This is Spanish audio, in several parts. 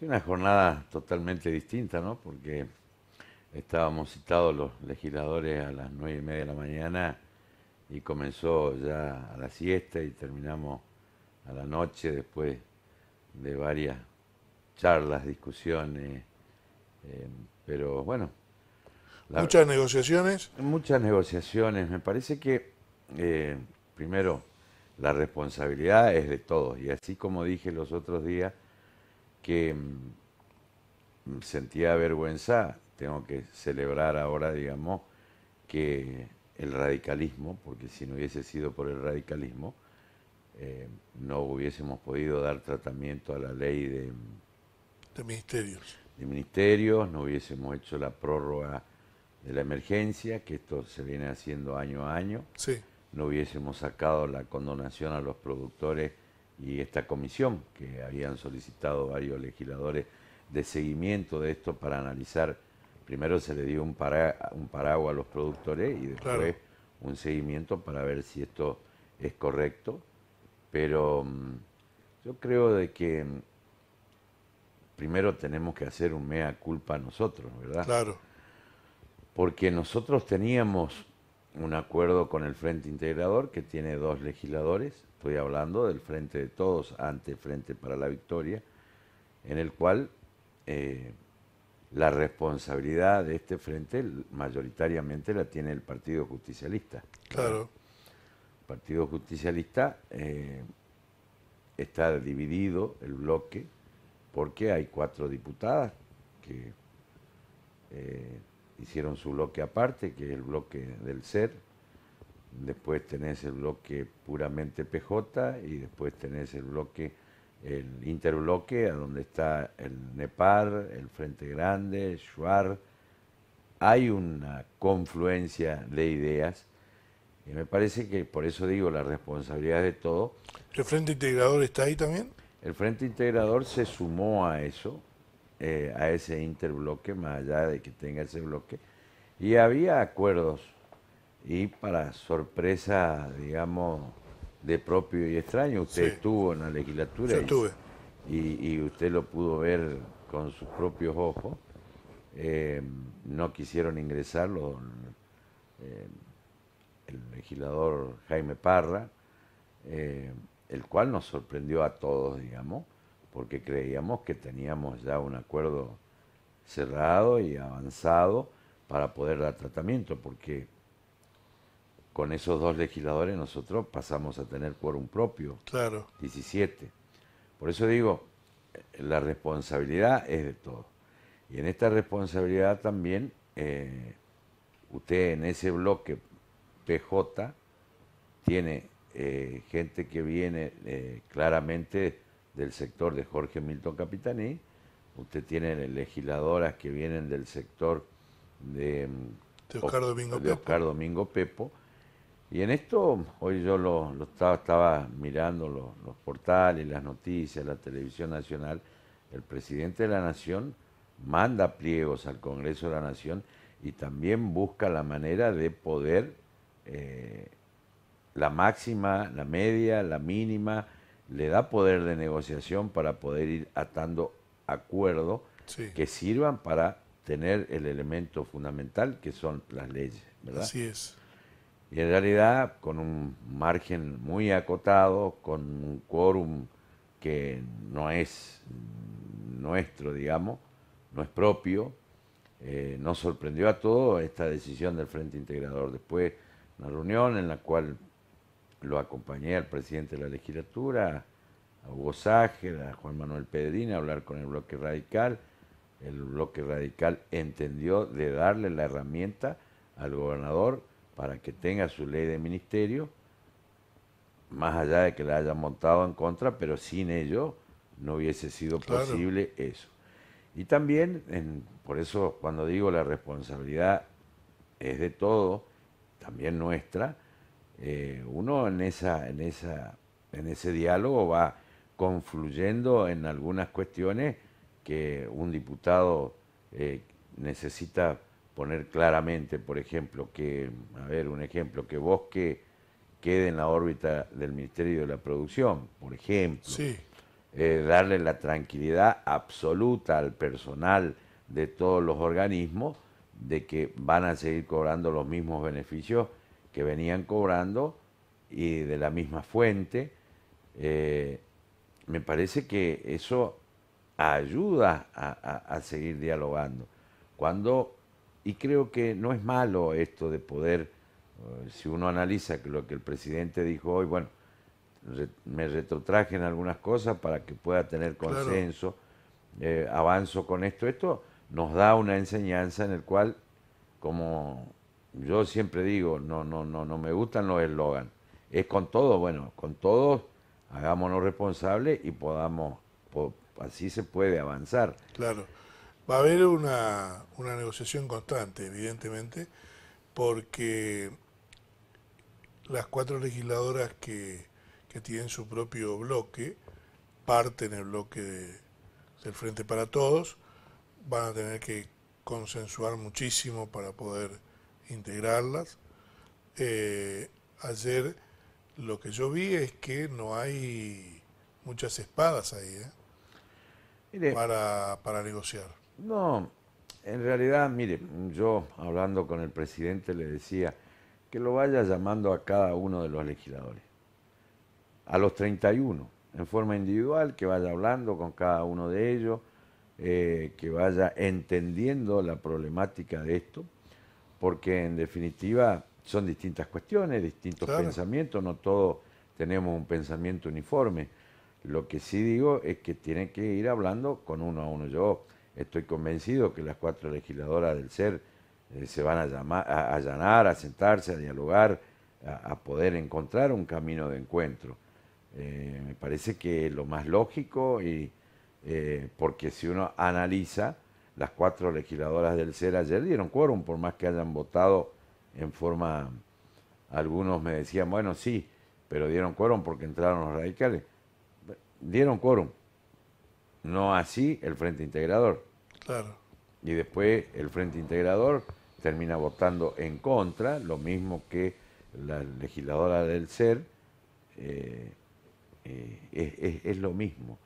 Es una jornada totalmente distinta, ¿no? Porque estábamos citados los legisladores a las nueve y media de la mañana y comenzó ya a la siesta y terminamos a la noche después de varias charlas, discusiones, em, pero bueno. ¿Muchas negociaciones? Muchas negociaciones. Me parece que, eh, primero, la responsabilidad es de todos y así como dije los otros días, que mm, mm, sentía vergüenza, tengo que celebrar ahora, digamos, que el radicalismo, porque si no hubiese sido por el radicalismo, eh, no hubiésemos podido dar tratamiento a la ley mm, de, ministerios. De ministerios, no hubiésemos hecho la prórroga de la emergencia, que esto se viene haciendo año a año. No hubiésemos sacado la condonación a los productores y esta comisión que habían solicitado varios legisladores de seguimiento de esto para analizar. Primero se le dio un, paraguas a los productores y después un seguimiento para ver si esto es correcto. Pero mm, yo creo de que mm, primero tenemos que hacer un mea culpa a nosotros, ¿verdad? Claro. Porque nosotros teníamos un acuerdo con el Frente Integrador que tiene dos legisladores, estoy hablando del Frente de Todos ante Frente para la Victoria, en el cual eh, la responsabilidad de este frente mayoritariamente la tiene el Partido Justicialista. Claro. El Partido Justicialista eh, está dividido el bloque porque hay cuatro diputadas que eh, hicieron su bloque aparte, que es el bloque del ser. Después tenés el bloque puramente PJ y después tenés el bloque, el interbloque, a donde está el NEPAR, el Frente Grande, SHuar, Hay una confluencia de ideas y me parece que por eso digo la responsabilidad de todo. ¿El Frente Integrador está ahí también? El Frente Integrador se sumó a eso eh, a ese interbloque, más allá de que tenga ese bloque, y había acuerdos, y para sorpresa, digamos, de propio y extraño, usted estuvo en la legislatura. Y, usted lo pudo ver con sus propios ojos. Eh, no quisieron ingresarlo eh, el legislador Jaime Parra, el cual nos sorprendió a todos, digamos porque creíamos que teníamos ya un acuerdo cerrado y avanzado para poder dar tratamiento, porque con esos dos legisladores nosotros pasamos a tener quórum propio, claro. 17. Por eso digo, la responsabilidad es de todos. Y en esta responsabilidad también, eh, usted en ese bloque PJ tiene eh, gente que viene eh, claramente del sector de Jorge Milton Capitaní, usted tiene legisladoras que vienen del sector de, mm, de, Oscar, Domingo Pepo. Y en esto, hoy yo lo, estaba, mirando los, portales, las noticias, la televisión nacional, el presidente de la Nación manda pliegos al Congreso de la Nación y también busca la manera de poder eh, la máxima, la media, la mínima, le da poder de negociación para poder ir atando acuerdos que sirvan para tener el elemento fundamental que son las leyes, ¿verdad? Así es. Y en realidad, con un margen muy acotado, con un quórum que no es nuestro, digamos, no es propio, eh, nos sorprendió a todos esta decisión del Frente Integrador. Después, una reunión en la cual lo acompañé al presidente de la legislatura, a Hugo Ságer, a Juan Manuel Pedrín, a hablar con el bloque radical. El bloque radical entendió de darle la herramienta al gobernador para que tenga su ley de ministerio, más allá de que la hayan montado en contra, pero sin ello no hubiese sido posible eso. Y también, por eso cuando digo la responsabilidad es de todo, también nuestra, eh, uno en, esa, en, esa, en ese diálogo va confluyendo en algunas cuestiones que un diputado eh, necesita poner claramente, por ejemplo, que, a ver, un ejemplo, que Bosque quede en la órbita del Ministerio de la Producción, por ejemplo. Eh, darle la tranquilidad absoluta al personal de todos los organismos de que van a seguir cobrando los mismos beneficios que venían cobrando y de la misma fuente. Eh, me parece que eso ayuda a, seguir dialogando. Cuando, y creo que no es malo esto de poder, eh, si uno analiza lo que el presidente dijo hoy, bueno, me retrotraje en algunas cosas para que pueda tener consenso, eh, avanzo con esto, esto nos da una enseñanza en el cual, como yo siempre digo, no, no, no, no me gustan los eslogans. Es con todo, bueno, con todos hagámonos responsables y podamos, así se puede avanzar. Claro, va a haber una, una negociación constante, evidentemente, porque las cuatro legisladoras que, que tienen su propio bloque, en el bloque del Frente para Todos, van a tener que consensuar muchísimo para poder integrarlas. Eh, ayer lo que yo vi es que no hay muchas espadas ahí ¿eh? para, para negociar. No, en realidad, mire, yo hablando con el presidente le decía que lo vaya llamando a cada uno de los legisladores, a los 31, en forma individual, que vaya hablando con cada uno de ellos, eh, que vaya entendiendo la problemática de esto, porque en definitiva son distintas cuestiones, distintos pensamientos, no todos tenemos un pensamiento uniforme. Lo que sí digo es que tienen que ir hablando con uno a uno. Yo estoy convencido que las cuatro legisladoras del SER eh, se van a, llamar, a, allanar, a sentarse, a dialogar, a, poder encontrar un camino de encuentro. Eh, me parece que es lo más lógico y eh, porque si uno analiza, las cuatro legisladoras del CER ayer dieron quórum, por más que hayan votado en forma... Algunos me decían, bueno, sí, pero dieron quórum porque entraron los radicales. Dieron quórum. No así el Frente Integrador. Claro. Y después el Frente Integrador termina votando en contra, lo mismo que la legisladora del SER. Eh, eh, es lo mismo.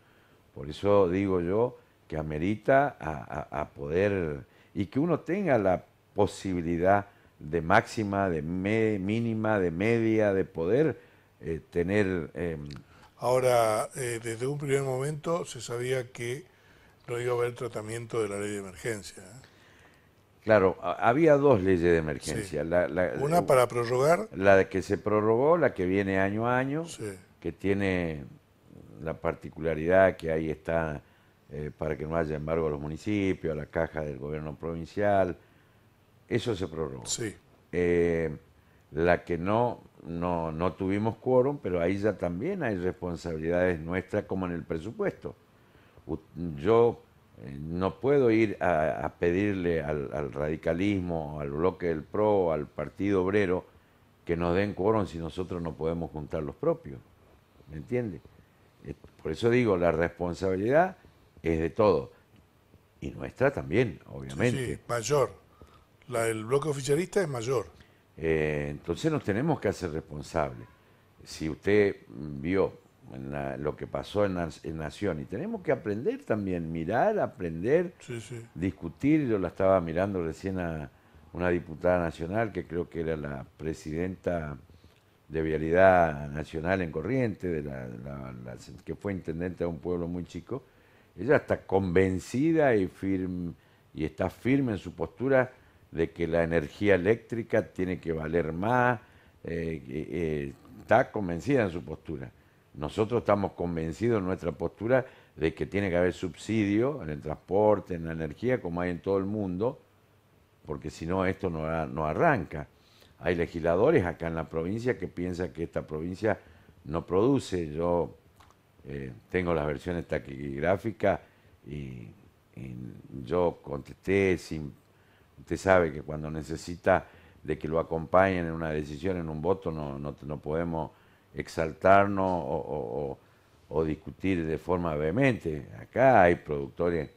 Por eso digo yo que amerita a, poder y que uno tenga la posibilidad de máxima, de mínima, de media, de poder eh, tener... Em, Ahora, eh, desde un primer momento se sabía que no iba a haber tratamiento de la ley de emergencia. ¿eh? Claro, había dos leyes de emergencia. Una para prorrogar. La que se prorrogó, la que viene año a año, que tiene la particularidad que ahí está eh, para que no haya embargo a los municipios, a la caja del gobierno provincial. Eso se prorrogó. Eh, la que no, no, tuvimos quórum, pero ahí ya también hay responsabilidades nuestras como en el presupuesto. Yo eh, no puedo ir a, pedirle al, radicalismo, al bloque del PRO, al Partido Obrero, que nos den quórum si nosotros no podemos juntar los propios. ¿Me entiende? por eso digo, la responsabilidad es de todo. Y nuestra también, obviamente. Sí, mayor. La del bloque oficialista es mayor. Eh, entonces nos tenemos que hacer responsables. Si usted mm, vio lo que pasó en, en, Nación, y tenemos que aprender también, mirar, aprender, discutir. Yo la estaba mirando recién a una diputada nacional que creo que era la presidenta de Vialidad Nacional en Corriente, de la, que fue intendente de un pueblo muy chico, ella está convencida y, y está firme en su postura de que la energía eléctrica tiene que valer más, eh, eh, está convencida en su postura. Nosotros estamos convencidos en nuestra postura de que tiene que haber subsidio en el transporte, en la energía, como hay en todo el mundo, porque si no esto no, arranca. Hay legisladores acá en la provincia que piensan que esta provincia no produce. Eh, tengo las versiones taquigráficas y, yo contesté sin... Usted sabe que cuando necesita de que lo acompañen en una decisión, en un voto, no, podemos exaltarnos o, discutir de forma vehemente. Acá hay productores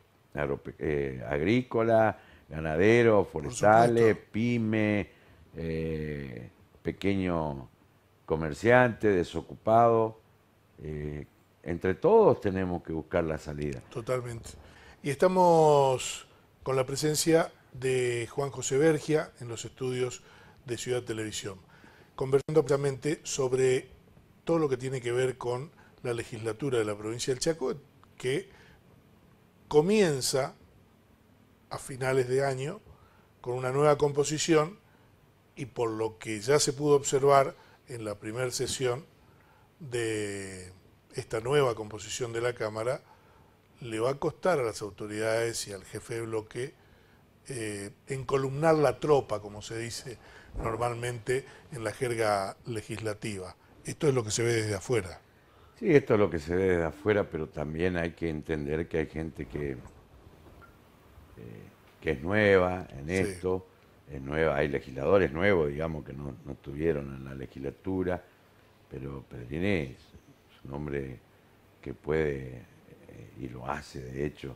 eh, agrícolas, ganaderos, forestales, pymes, eh, pequeños comerciantes, desocupados, eh, entre todos tenemos que buscar la salida. Totalmente. Y estamos con la presencia de Juan José Bergia en los estudios de Ciudad Televisión, conversando obviamente sobre todo lo que tiene que ver con la legislatura de la provincia del Chaco, que comienza a finales de año con una nueva composición y por lo que ya se pudo observar en la primera sesión de esta nueva composición de la Cámara le va a costar a las autoridades y al jefe de bloque eh, encolumnar la tropa, como se dice normalmente en la jerga legislativa. Esto es lo que se ve desde afuera. Sí, esto es lo que se ve desde afuera, pero también hay que entender que hay gente que, eh, que es nueva en esto, nueva, hay legisladores nuevos, digamos, que no, estuvieron en la legislatura, pero, pero tiene un hombre que puede eh, y lo hace, de hecho.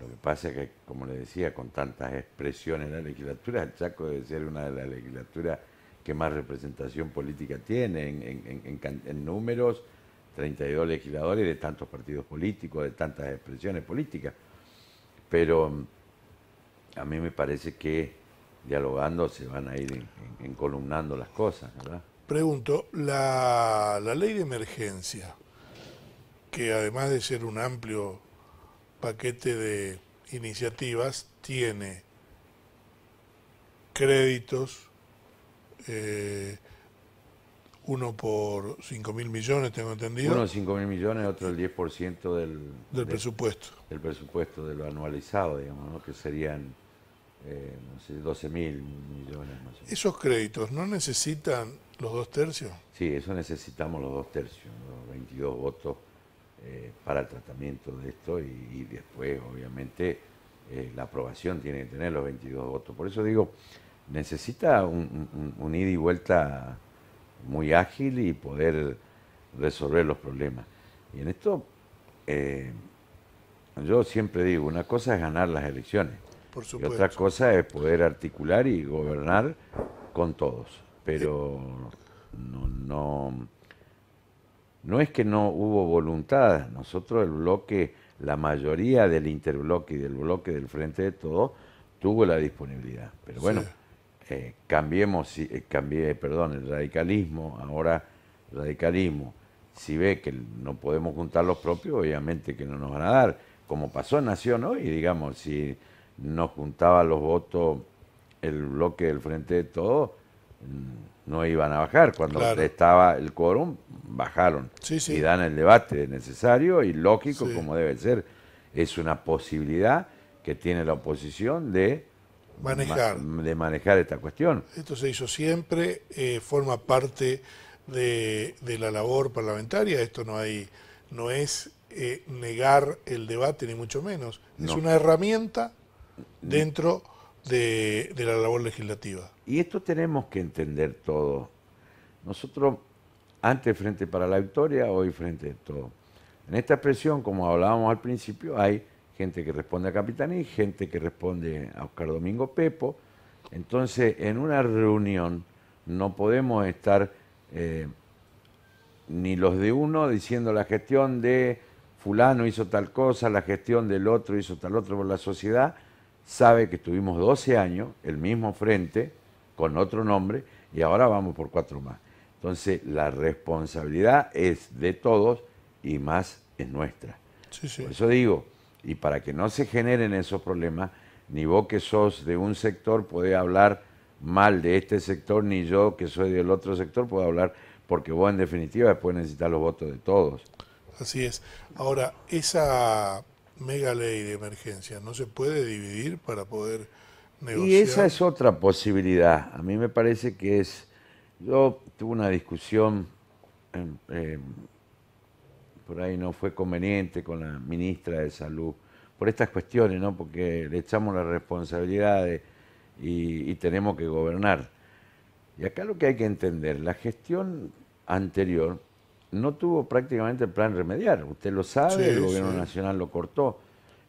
Lo que pasa es que, como le decía, con tantas expresiones en la legislatura, el Chaco debe ser una de las legislaturas que más representación política tiene en, en, en, números, 32 legisladores de tantos partidos políticos, de tantas expresiones políticas. Pero mm, a mí me parece que dialogando se van a ir encolumnando las cosas, ¿verdad? Pregunto, la, la ley de emergencia, que además de ser un amplio paquete de iniciativas, tiene créditos, eh, uno por 5 mil millones, tengo entendido. Uno de 5 mil millones, otro el 10% del, del, presupuesto. Del, presupuesto, de lo anualizado, digamos, ¿no? que serían eh, 12 mil millones ¿Esos créditos no necesitan los dos tercios? Sí, eso necesitamos los dos tercios, los 22 votos eh, para el tratamiento de esto y, después, obviamente, eh, la aprobación tiene que tener los 22 votos. Por eso digo, necesita un, ida y vuelta muy ágil y poder resolver los problemas. Y en esto, eh, yo siempre digo, una cosa es ganar las elecciones. y otra cosa es poder articular y gobernar con todos. Pero no no es que no hubo voluntad, nosotros el bloque, la mayoría del interbloque y del bloque del frente de Todos, tuvo la disponibilidad. Pero bueno, eh, cambiemos, eh, cambié, perdón, el radicalismo, ahora radicalismo, si ve que no podemos juntar los propios, obviamente que no nos van a dar, como pasó en Nación Y digamos, si nos juntaba los votos el bloque del frente de Todos... Mm, no iban a bajar. Cuando estaba el quórum, bajaron. Sí, Y dan el debate necesario y lógico como debe ser. Es una posibilidad que tiene la oposición de manejar, de manejar esta cuestión. Esto se hizo siempre, eh, forma parte de, la labor parlamentaria, esto no, hay, no es eh, negar el debate, ni mucho menos. Es una herramienta dentro de, la labor legislativa. Y esto tenemos que entender todo Nosotros, antes Frente para la Victoria, hoy Frente a Todo. En esta expresión, como hablábamos al principio, hay gente que responde a Capitaní, gente que responde a Oscar Domingo Pepo. Entonces, en una reunión no podemos estar eh, ni los de uno diciendo la gestión de fulano hizo tal cosa, la gestión del otro hizo tal otro por la sociedad, sabe que tuvimos 12 años, el mismo frente, con otro nombre, y ahora vamos por cuatro más. Entonces, la responsabilidad es de todos y más es nuestra. Por eso digo, y para que no se generen esos problemas, ni vos que sos de un sector podés hablar mal de este sector, ni yo que soy del otro sector puedo hablar, porque vos en definitiva después necesitar los votos de todos. Así es. Ahora, esa mega ley de emergencia. No se puede dividir para poder negociar. Y esa es otra posibilidad. A mí me parece que es. Yo tuve una discusión, em, por ahí no fue conveniente con la ministra de Salud, por estas cuestiones, ¿no? Porque le echamos la responsabilidad y tenemos que gobernar. Y acá lo que hay que entender, la gestión anterior no tuvo prácticamente el plan remediar. Usted lo sabe, el gobierno nacional lo cortó.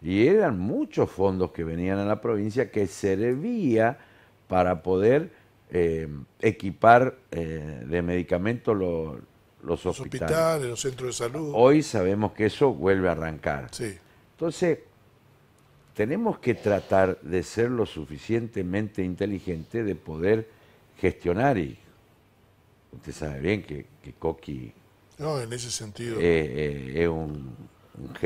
Y eran muchos fondos que venían a la provincia que servía para poder eh, equipar eh, de medicamentos los, hospitales. los centros de salud. Hoy sabemos que eso vuelve a arrancar. Entonces, tenemos que tratar de ser lo suficientemente inteligente de poder gestionar. Y usted sabe bien que, que Coqui no, en ese sentido. Eh, eh, es un,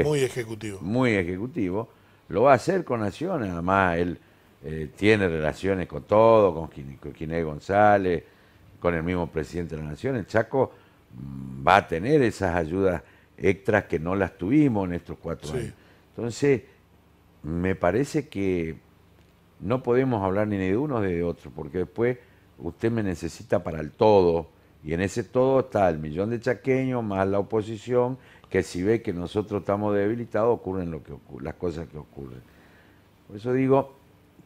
Muy ejecutivo. Muy ejecutivo. Lo va a hacer con Naciones, además él eh, tiene relaciones con todo, con, González, con el mismo presidente de la Nación. El Chaco mm, va a tener esas ayudas extras que no las tuvimos en estos cuatro años. Entonces, me parece que no podemos hablar ni de uno ni de otro, porque después usted me necesita para el todo y en ese todo está el millón de chaqueños más la oposición, que si ve que nosotros estamos debilitados, ocurren lo que las cosas que ocurren. Por eso digo,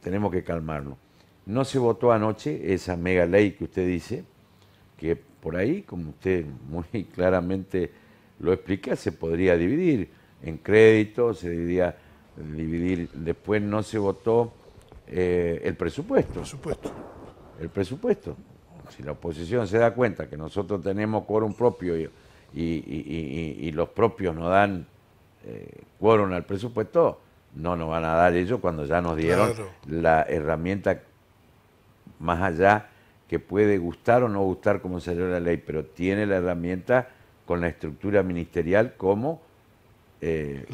tenemos que calmarnos. No se votó anoche esa mega ley que usted dice, que por ahí, como usted muy claramente lo explica, se podría dividir en crédito, se debería dividir. Después no se votó eh, el presupuesto. El presupuesto. El presupuesto si la oposición se da cuenta que nosotros tenemos quórum propio y, los propios nos dan eh, quórum al presupuesto, no nos van a dar ellos cuando ya nos dieron la herramienta más allá que puede gustar o no gustar cómo salió la ley, pero tiene la herramienta con la estructura ministerial como eh,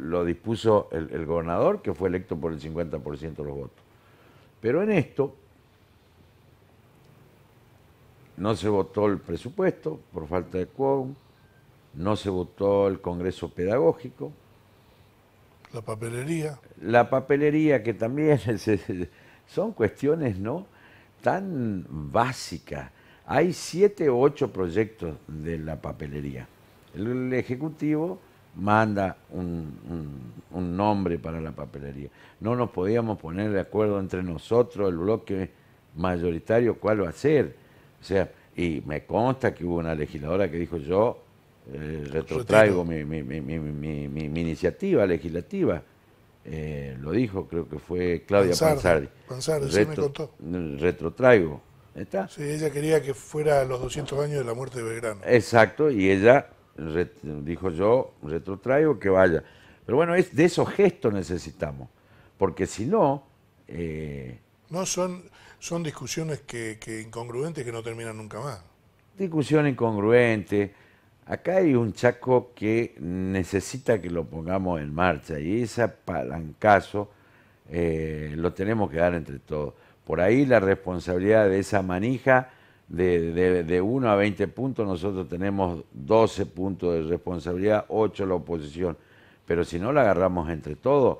lo dispuso el, el gobernador, que fue electo por el 50% de los votos. Pero en esto, no se votó el presupuesto por falta de quórum, no se votó el Congreso Pedagógico. La papelería. La papelería, que también son cuestiones no tan básicas. Hay siete u ocho proyectos de la papelería. El, Ejecutivo manda un, nombre para la papelería. No nos podíamos poner de acuerdo entre nosotros, el bloque mayoritario, cuál va a ser o sea, y me consta que hubo una legisladora que dijo yo eh, retrotraigo mi, iniciativa legislativa. Eh, lo dijo, creo que fue Claudia Pansardi. Pansardi, sí me contó. Retrotraigo. ¿Está? Sí, ella quería que fuera los 200 años de la muerte de Belgrano. Exacto, y ella dijo yo retrotraigo que vaya. Pero bueno, es de esos gestos necesitamos, porque si no, eh, no, son, son discusiones que, incongruentes que no terminan nunca más. Discusión incongruente. Acá hay un Chaco que necesita que lo pongamos en marcha y ese palancazo eh, lo tenemos que dar entre todos. Por ahí la responsabilidad de esa manija de, de, de, 1 a 20 puntos, nosotros tenemos 12 puntos de responsabilidad, 8 la oposición. Pero si no la agarramos entre todos,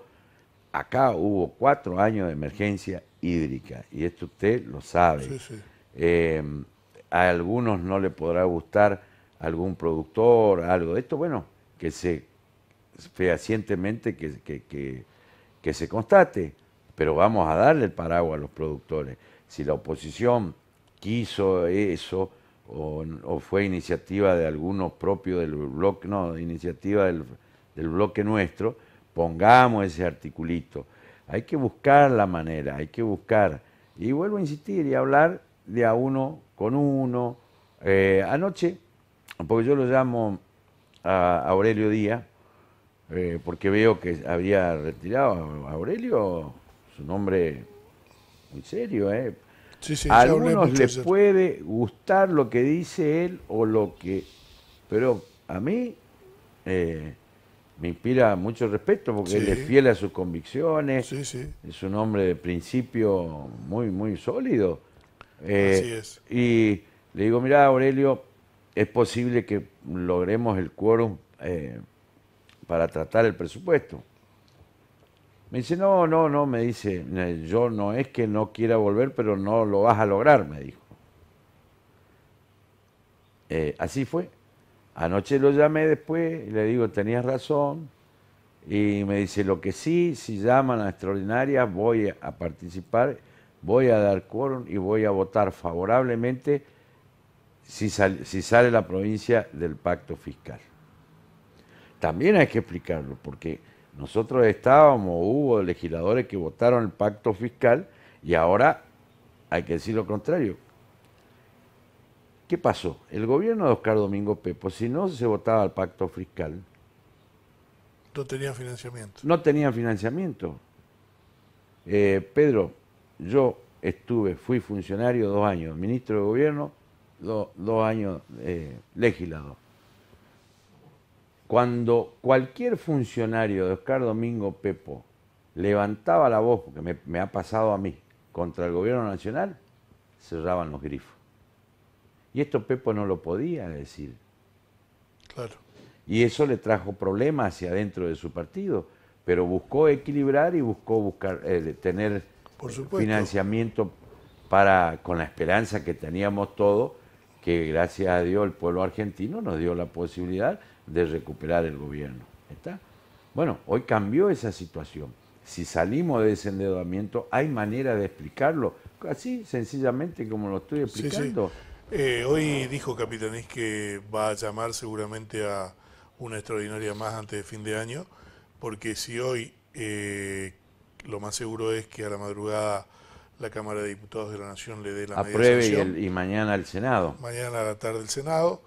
acá hubo 4 años de emergencia hídrica, y esto usted lo sabe. Eh, a algunos no le podrá gustar algún productor, algo de esto, bueno, que se fehacientemente que, que, se constate, pero vamos a darle el paraguas a los productores. Si la oposición quiso eso, o, fue iniciativa de algunos propios del bloque, no, iniciativa del, bloque nuestro, pongamos ese articulito. Hay que buscar la manera, hay que buscar. Y vuelvo a insistir y hablar de a uno con uno. Eh, anoche, porque yo lo llamo a Aurelio Díaz, eh, porque veo que había retirado a Aurelio, su nombre muy serio, ¿eh? Sí, sí, a algunos les puede gustar lo que dice él o lo que... Pero a mí... Eh, me inspira mucho respeto porque él es fiel a sus convicciones, es un hombre de principio muy, muy sólido. Eh, así es. Y le digo, mira Aurelio, es posible que logremos el quórum eh, para tratar el presupuesto. Me dice, no, no, no, me dice, yo no es que no quiera volver, pero no lo vas a lograr, me dijo. Eh, así fue. Anoche lo llamé después y le digo, tenías razón. Y me dice, lo que sí, si llaman a Extraordinaria voy a participar, voy a dar quórum y voy a votar favorablemente si si sale la provincia del pacto fiscal. También hay que explicarlo, porque nosotros estábamos, hubo legisladores que votaron el pacto fiscal y ahora hay que decir lo contrario, ¿Qué pasó? El gobierno de Oscar Domingo Pepo, si no se votaba el pacto fiscal... No tenía financiamiento. No tenía financiamiento. Eh, Pedro, yo estuve, fui funcionario dos años, ministro de gobierno, dos años legislado. Eh, legislador. Cuando cualquier funcionario de Oscar Domingo Pepo levantaba la voz, porque me ha pasado a mí, contra el gobierno nacional, cerraban los grifos. Y esto Pepo no lo podía decir. Claro. Y eso le trajo problemas hacia adentro de su partido, pero buscó equilibrar y buscó buscar eh, tener financiamiento para con la esperanza que teníamos todos, que gracias a Dios el pueblo argentino nos dio la posibilidad de recuperar el gobierno. ¿Está? Bueno, hoy cambió esa situación. Si salimos de ese endeudamiento, hay manera de explicarlo, así sencillamente como lo estoy explicando. Eh, hoy dijo Capitanís que va a llamar seguramente a una extraordinaria más antes de fin de año, porque si hoy eh, lo más seguro es que a la madrugada la Cámara de Diputados de la Nación le dé la apruebe y, mañana al Senado. Mañana a la tarde el Senado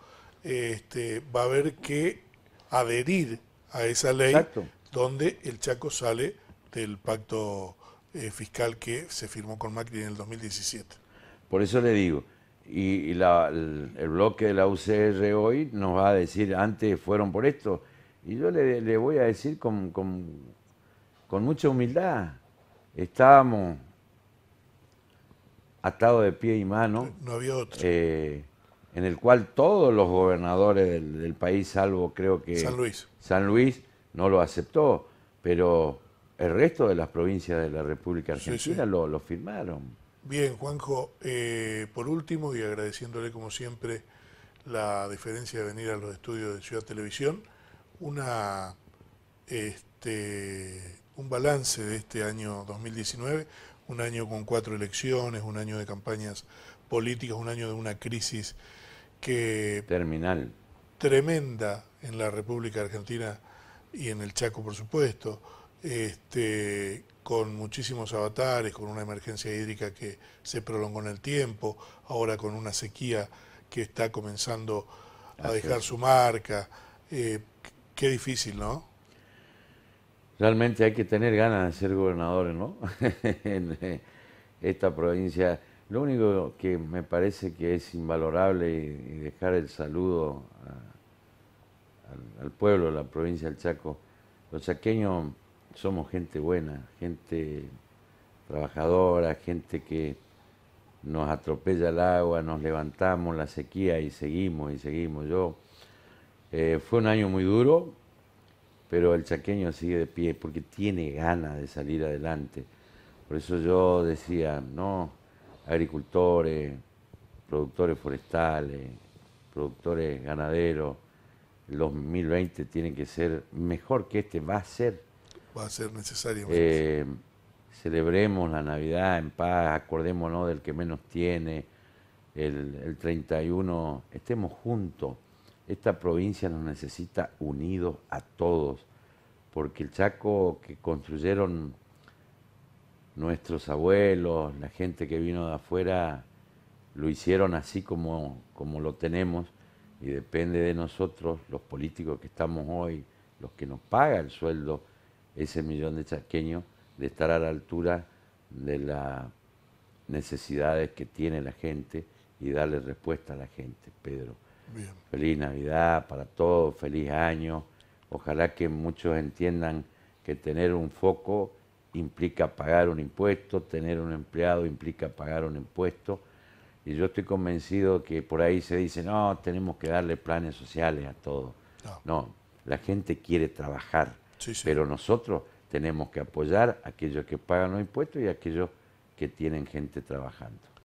este, va a haber que adherir a esa ley donde el Chaco sale del pacto eh, fiscal que se firmó con Macri en el 2017. Por eso le digo, y, el, bloque de la UCR hoy nos va a decir, antes fueron por esto. Y yo le, voy a decir con, con, mucha humildad, estábamos atados de pie y mano. No había otro. Eh, en el cual todos los gobernadores del, país, salvo creo que San Luis. San Luis no lo aceptó, pero el resto de las provincias de la República Argentina lo, firmaron. Bien, Juanjo, eh, por último, y agradeciéndole como siempre la diferencia de venir a los estudios de Ciudad Televisión, una, este, un balance de este año 2019, un año con cuatro elecciones, un año de campañas políticas, un año de una crisis que... Terminal. Tremenda en la República Argentina y en el Chaco, por supuesto este, con muchísimos avatares, con una emergencia hídrica que se prolongó en el tiempo, ahora con una sequía que está comenzando a dejar su marca. Eh, qué difícil, ¿no? Realmente hay que tener ganas de ser gobernadores, ¿no? en eh, esta provincia. Lo único que me parece que es invalorable y dejar el saludo al, al pueblo de la provincia del Chaco. Los chaqueños somos gente buena, gente trabajadora, gente que nos atropella el agua, nos levantamos la sequía y seguimos y seguimos. Yo eh, fue un año muy duro, pero el chaqueño sigue de pie porque tiene ganas de salir adelante. Por eso yo decía, no, agricultores, productores forestales, productores ganaderos, los 2020 tienen que ser mejor que este, va a ser Va a ser necesario. Eh, celebremos la Navidad en paz, acordémonos del que menos tiene, el, 31, estemos juntos. Esta provincia nos necesita unidos a todos, porque el Chaco que construyeron nuestros abuelos, la gente que vino de afuera, lo hicieron así como, como lo tenemos y depende de nosotros, los políticos que estamos hoy, los que nos pagan el sueldo, ese millón de chasqueños de estar a la altura de las necesidades que tiene la gente y darle respuesta a la gente, Pedro. Feliz Navidad para todos, feliz año. Ojalá que muchos entiendan que tener un foco implica pagar un impuesto, tener un empleado implica pagar un impuesto. Y yo estoy convencido que por ahí se dice, no, tenemos que darle planes sociales a todos. no la gente quiere trabajar pero nosotros tenemos que apoyar a aquellos que pagan los impuestos y a aquellos que tienen gente trabajando.